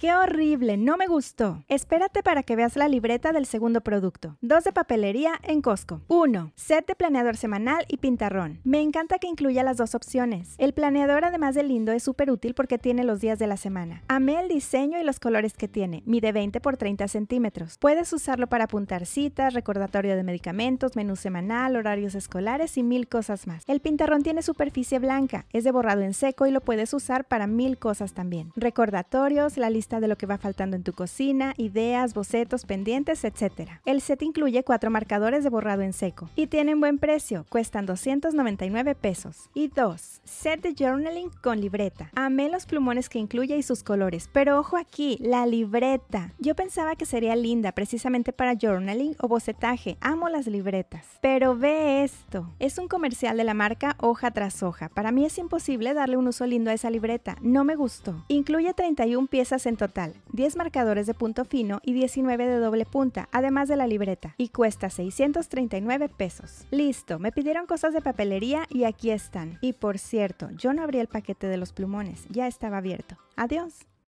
¡Qué horrible! No me gustó. Espérate para que veas la libreta del segundo producto. Dos de papelería en Costco. Uno, Set de planeador semanal y pintarrón. Me encanta que incluya las dos opciones. El planeador, además de lindo, es súper útil porque tiene los días de la semana. Amé el diseño y los colores que tiene. Mide 20 por 30 centímetros. Puedes usarlo para apuntar citas, recordatorio de medicamentos, menú semanal, horarios escolares y mil cosas más. El pintarrón tiene superficie blanca, es de borrado en seco y lo puedes usar para mil cosas también. Recordatorios, la lista de lo que va faltando en tu cocina, ideas, bocetos, pendientes, etc. El set incluye cuatro marcadores de borrado en seco y tienen buen precio, cuestan 299 pesos. Y dos, Set de journaling con libreta. Amé los plumones que incluye y sus colores, pero ojo aquí, la libreta. Yo pensaba que sería linda precisamente para journaling o bocetaje, amo las libretas. Pero ve esto, es un comercial de la marca hoja tras hoja. Para mí es imposible darle un uso lindo a esa libreta, no me gustó. Incluye 31 piezas en total, 10 marcadores de punto fino y 19 de doble punta, además de la libreta, y cuesta 639 pesos. Listo, me pidieron cosas de papelería y aquí están. Y por cierto, yo no abrí el paquete de los plumones, ya estaba abierto. Adiós.